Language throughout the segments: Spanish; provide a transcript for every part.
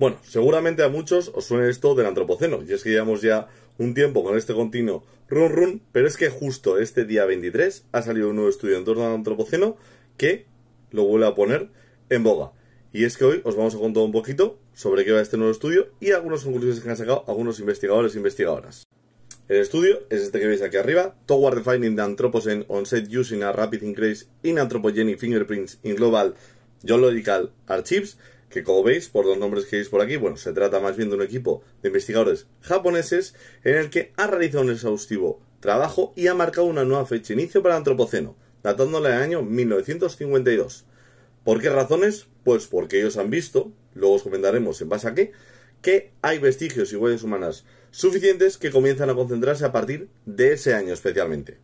Bueno, seguramente a muchos os suena esto del antropoceno, y es que llevamos ya un tiempo con este continuo run run, pero es que justo este día 23 ha salido un nuevo estudio en torno al antropoceno que lo vuelve a poner en boga. Y es que hoy os vamos a contar un poquito sobre qué va este nuevo estudio y algunas conclusiones que han sacado algunos investigadores e investigadoras. El estudio es este que veis aquí arriba, Toward Defining the Anthropocene Onset Using a Rapid Increase in Anthropogenic Fingerprints in Global Geological Archives, que como veis por los nombres que veis por aquí, bueno, se trata más bien de un equipo de investigadores japoneses en el que ha realizado un exhaustivo trabajo y ha marcado una nueva fecha inicio para el Antropoceno, datándole al año 1952. ¿Por qué razones? Pues porque ellos han visto, luego os comentaremos en base a qué, que hay vestigios y huellas humanas suficientes que comienzan a concentrarse a partir de ese año especialmente.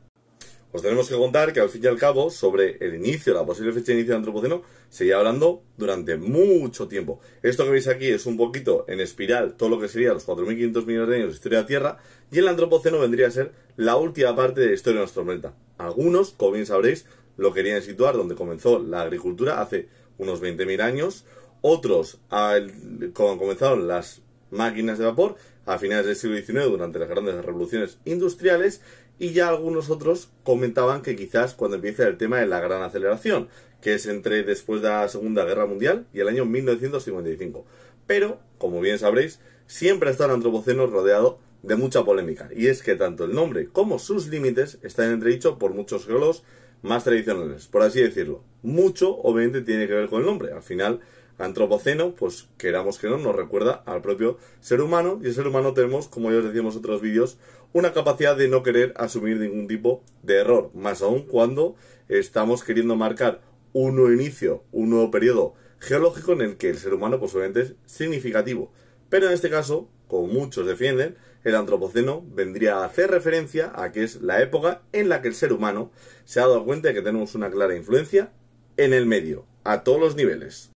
Pues tenemos que contar que al fin y al cabo, sobre el inicio, la posible fecha de inicio del Antropoceno, seguía hablando durante mucho tiempo. Esto que veis aquí es un poquito en espiral todo lo que sería los 4.500 millones de años de historia de la Tierra, y el Antropoceno vendría a ser la última parte de la historia de nuestro planeta. Algunos, como bien sabréis, lo querían situar donde comenzó la agricultura hace unos 20.000 años, otros al, comenzaron las máquinas de vapor a finales del siglo XIX durante las grandes revoluciones industriales y ya algunos otros comentaban que quizás cuando empiece el tema de la gran aceleración, que es entre después de la Segunda Guerra Mundial y el año 1955. Pero, como bien sabréis, siempre está el antropoceno rodeado de mucha polémica, y es que tanto el nombre como sus límites están entredicho por muchos geólogos más tradicionales, por así decirlo. Mucho obviamente tiene que ver con el nombre, al final Antropoceno, pues queramos que no, nos recuerda al propio ser humano y el ser humano tenemos, como ya os decíamos en otros vídeos, una capacidad de no querer asumir ningún tipo de error, más aún cuando estamos queriendo marcar un nuevo inicio, un nuevo periodo geológico en el que el ser humano posiblemente pues, es significativo. Pero en este caso, como muchos defienden, el antropoceno vendría a hacer referencia a que es la época en la que el ser humano se ha dado cuenta de que tenemos una clara influencia en el medio, a todos los niveles.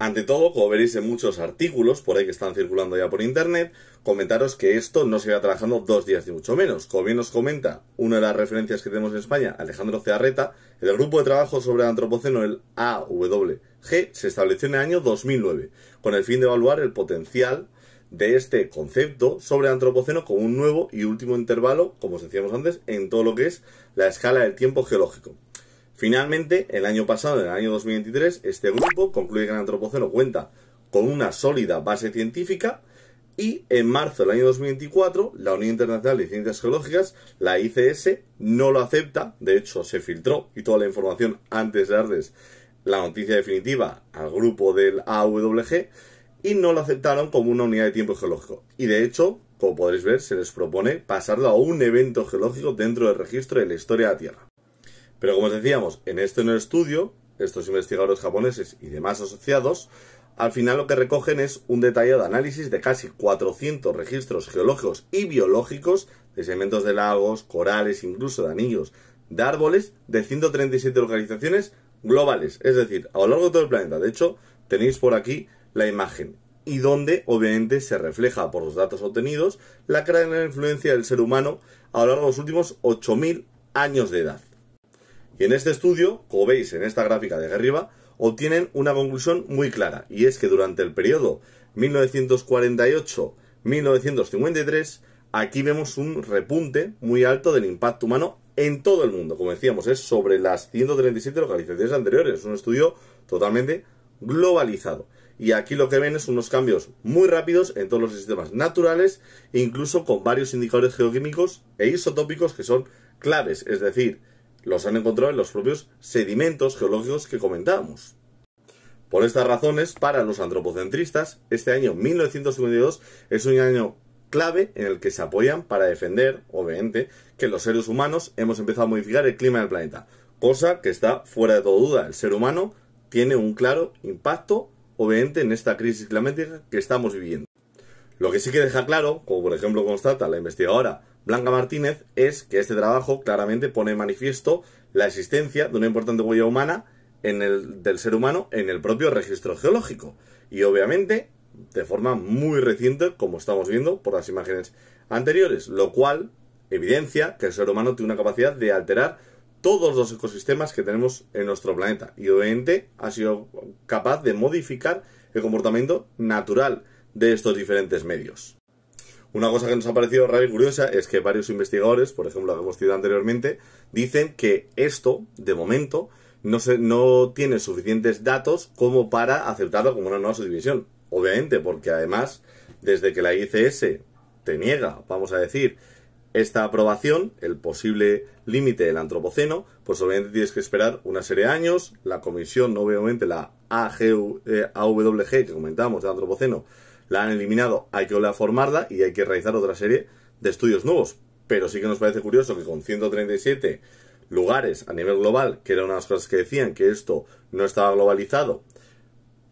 Ante todo, como veréis en muchos artículos por ahí que están circulando ya por internet, comentaros que esto no se va trabajando dos días ni mucho menos. Como bien nos comenta una de las referencias que tenemos en España, Alejandro Cearreta, el grupo de trabajo sobre el antropoceno, el AWG, se estableció en el año 2009, con el fin de evaluar el potencial de este concepto sobre antropoceno con un nuevo y último intervalo, como os decíamos antes, en todo lo que es la escala del tiempo geológico. Finalmente, el año pasado, en el año 2023, este grupo concluye que el antropoceno cuenta con una sólida base científica y en marzo del año 2024 la Unión Internacional de Ciencias Geológicas, la ICS, no lo acepta, de hecho se filtró y toda la información antes de darles la noticia definitiva al grupo del AWG y no lo aceptaron como una unidad de tiempo geológico. Y de hecho, como podréis ver, se les propone pasarlo a un evento geológico dentro del registro de la historia de la Tierra. Pero como os decíamos, en este nuevo estudio, estos investigadores japoneses y demás asociados, al final lo que recogen es un detallado análisis de casi 400 registros geológicos y biológicos de segmentos de lagos, corales, incluso de anillos de árboles de 137 localizaciones globales, es decir, a lo largo de todo el planeta. De hecho, tenéis por aquí la imagen y donde obviamente se refleja por los datos obtenidos la gran influencia del ser humano a lo largo de los últimos 8.000 años de edad. Y en este estudio, como veis en esta gráfica de aquí arriba, obtienen una conclusión muy clara, y es que durante el periodo 1948-1953, aquí vemos un repunte muy alto del impacto humano en todo el mundo. Como decíamos, es sobre las 137 localizaciones anteriores. Es un estudio totalmente globalizado. Y aquí lo que ven es unos cambios muy rápidos en todos los sistemas naturales, incluso con varios indicadores geoquímicos e isotópicos que son claves. Es decir, los han encontrado en los propios sedimentos geológicos que comentábamos. Por estas razones, para los antropocentristas, este año 1952 es un año clave en el que se apoyan para defender, obviamente, que los seres humanos hemos empezado a modificar el clima del planeta, cosa que está fuera de toda duda. El ser humano tiene un claro impacto, obviamente, en esta crisis climática que estamos viviendo. Lo que sí que deja claro, como por ejemplo constata la investigadora Blanca Martínez es que este trabajo claramente pone en manifiesto la existencia de una importante huella humana en el, del ser humano en el propio registro geológico. Y obviamente de forma muy reciente, como estamos viendo por las imágenes anteriores, lo cual evidencia que el ser humano tiene una capacidad de alterar todos los ecosistemas que tenemos en nuestro planeta. Y obviamente ha sido capaz de modificar el comportamiento natural de estos diferentes medios. Una cosa que nos ha parecido rara curiosa es que varios investigadores, por ejemplo, la que hemos citado anteriormente, dicen que esto, de momento, no, se, no tiene suficientes datos como para aceptarlo como una nueva subdivisión. Obviamente, porque además, desde que la ICS te niega, vamos a decir, esta aprobación, el posible límite del antropoceno, pues obviamente tienes que esperar una serie de años. La comisión, obviamente, la AWG eh, que comentamos de antropoceno, la han eliminado, hay que volver a formarla y hay que realizar otra serie de estudios nuevos. Pero sí que nos parece curioso que con 137 lugares a nivel global, que era una de las cosas que decían que esto no estaba globalizado,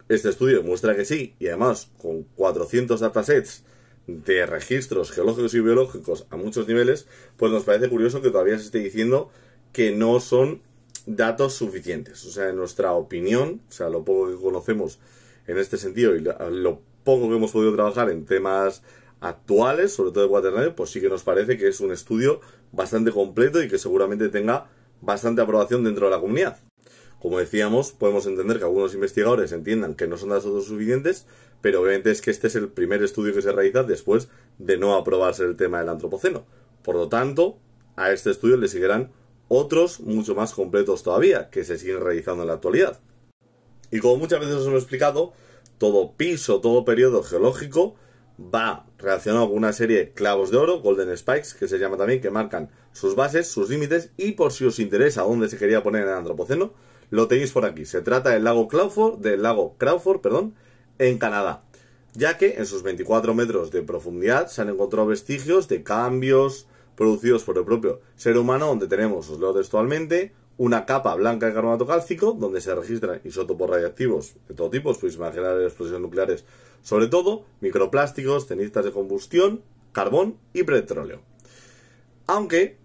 este estudio muestra que sí, y además con 400 datasets de registros geológicos y biológicos a muchos niveles, pues nos parece curioso que todavía se esté diciendo que no son datos suficientes. O sea, en nuestra opinión, o sea, lo poco que conocemos en este sentido y lo Pongo que hemos podido trabajar en temas actuales, sobre todo de Cuaternario, pues sí que nos parece que es un estudio bastante completo y que seguramente tenga bastante aprobación dentro de la comunidad. Como decíamos, podemos entender que algunos investigadores entiendan que no son datos suficientes, pero obviamente es que este es el primer estudio que se realiza después de no aprobarse el tema del antropoceno. Por lo tanto, a este estudio le seguirán otros mucho más completos todavía, que se siguen realizando en la actualidad. Y como muchas veces os hemos explicado, todo piso, todo periodo geológico va relacionado con una serie de clavos de oro, Golden Spikes, que se llama también, que marcan sus bases, sus límites, y por si os interesa dónde se quería poner en el Antropoceno, lo tenéis por aquí. Se trata del lago Crawford, del lago Crawford, perdón, en Canadá, ya que en sus 24 metros de profundidad se han encontrado vestigios de cambios producidos por el propio ser humano, donde tenemos, los leo textualmente, una capa blanca de carbonato cálcico donde se registran isótopos radiactivos de todo tipo, pues imaginar explosiones nucleares, sobre todo microplásticos, cenizas de combustión, carbón y petróleo. Aunque,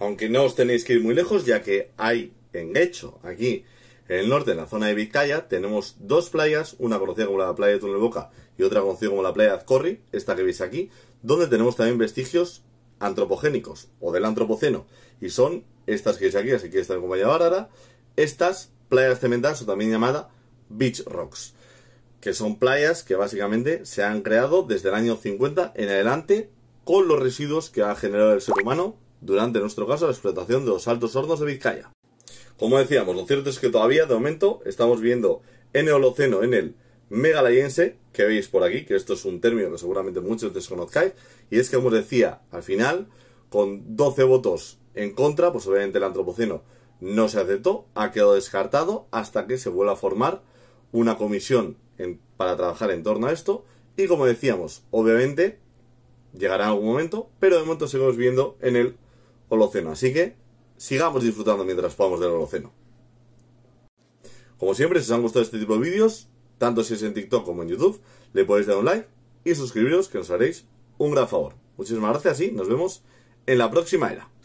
aunque no os tenéis que ir muy lejos, ya que hay en hecho, aquí en el norte, en la zona de Vizcaya, tenemos dos playas, una conocida como la playa de Túnel Boca y otra conocida como la playa de Azcorri, esta que veis aquí, donde tenemos también vestigios antropogénicos o del antropoceno, y son estas que veis aquí, así que esta como ahora, estas playas cementadas o también llamada beach rocks, que son playas que básicamente se han creado desde el año 50 en adelante con los residuos que ha generado el ser humano durante, nuestro caso, la explotación de los altos hornos de Vizcaya. Como decíamos, lo cierto es que todavía, de momento, estamos viendo en el Holoceno, en el megalayense, que veis por aquí, que esto es un término que seguramente muchos desconozcáis, y es que, como os decía, al final, con 12 votos en contra, pues obviamente el antropoceno no se aceptó, ha quedado descartado hasta que se vuelva a formar una comisión para trabajar en torno a esto. Y como decíamos, obviamente llegará en algún momento, pero de momento seguimos viendo en el Holoceno. Así que sigamos disfrutando mientras podamos del Holoceno. Como siempre, si os han gustado este tipo de vídeos, tanto si es en TikTok como en YouTube, le podéis dar un like y suscribiros que nos haréis un gran favor. Muchísimas gracias y nos vemos en la próxima era.